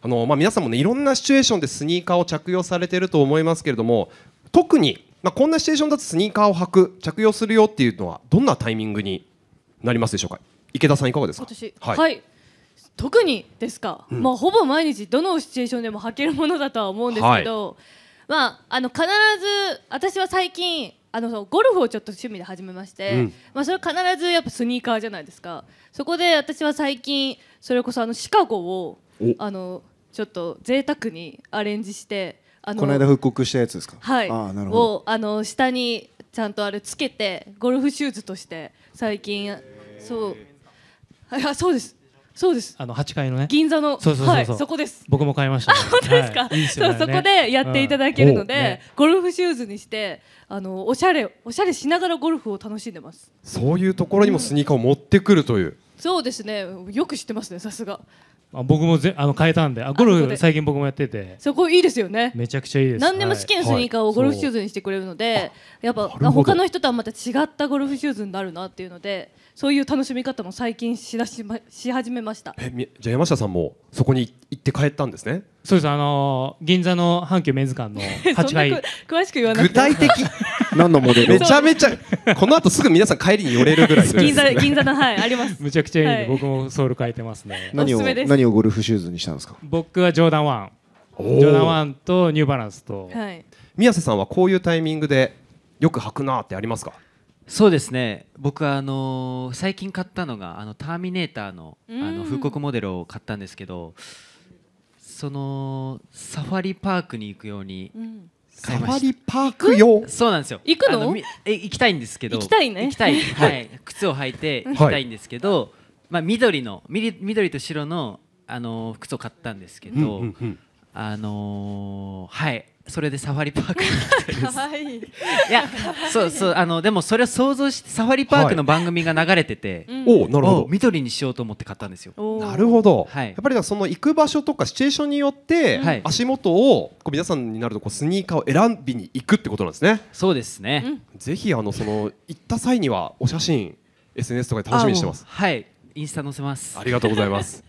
あのまあ、皆さんも、ね、いろんなシチュエーションでスニーカーを着用されていると思いますけれども特に、まあ、こんなシチュエーションだとスニーカーを履く着用するよっていうのはどんなタイミングになりますでしょうか池田さんいかがですか私、はい、はい、特にですか、うん、まあ、ほぼ毎日どのシチュエーションでも履けるものだとは思うんですけど、はい、まあ、あの必ず私は最近あのゴルフをちょっと趣味で始めまして、うん、まあ、それ必ずやっぱスニーカーじゃないですかそこで私は最近それこそあのシカゴをあのちょっと贅沢にアレンジしてあのこの間復刻したやつですかはいあなるほどをあの下にちゃんとあれつけてゴルフシューズとして最近そうあそうですそうですあの8階のね銀座のそうそうそうそうはい、そこです僕も買いました、あ本当ですか、はいいいすね、そうそこでやっていただけるので、うんね、ゴルフシューズにしてあのおしゃれおしゃれしながらゴルフを楽しんでますそういうところにもスニーカーを持ってくるという、うん、そうですねよく知ってますねさすがあ僕もぜあの変えたんであゴルフ最近僕もやっててそこいいですよねめちゃくちゃいいです何でも好きなスニーカーをゴルフシューズにしてくれるので、はい、やっぱ他の人とはまた違ったゴルフシューズになるなっていうのでそういう楽しみ方も最近しだし,、ま、し始めましたえじゃあ山下さんもそこに行って帰ったんですねそうですあのー、銀座の阪急メンズ館の8 階詳しく言わなくて具体的何のモデルめちゃめちゃこの後すぐ皆さん帰りに寄れるぐらい銀座銀座のはいありますむちゃくちゃいいんで、はい、僕もソウル変えてますね何を何をゴルフシューズにしたんですか僕はジョーダンワンジョーダンワンとニューバランスと、はい、宮瀬さんはこういうタイミングでよく履くなってありますかそうですね僕はあのー、最近買ったのがあのターミネーターのあの復刻モデルを買ったんですけどそのサファリパークに行くように、うんサファリパーク用そうなんですよ行くのえ行きたいんですけど行きたいね行きたい、はい、靴を履いて行きたいんですけど、まあ、緑のみり緑と白の、あのー、靴を買ったんですけど、あのー、はいそれでサファリパークに来てるかわいいやそうそうあのでもそれを想像してサファリパークの番組が流れてて、はいおなるほど緑にしようと思って買ったんですよなるほど、はい、やっぱりその行く場所とかシチュエーションによって、はい、足元をこう皆さんになるとこうスニーカーを選びに行くってことなんですねそうですね、うん、ぜひあのその行った際にはお写真 SNS とかで楽しみにしてますはいインスタ載せますありがとうございます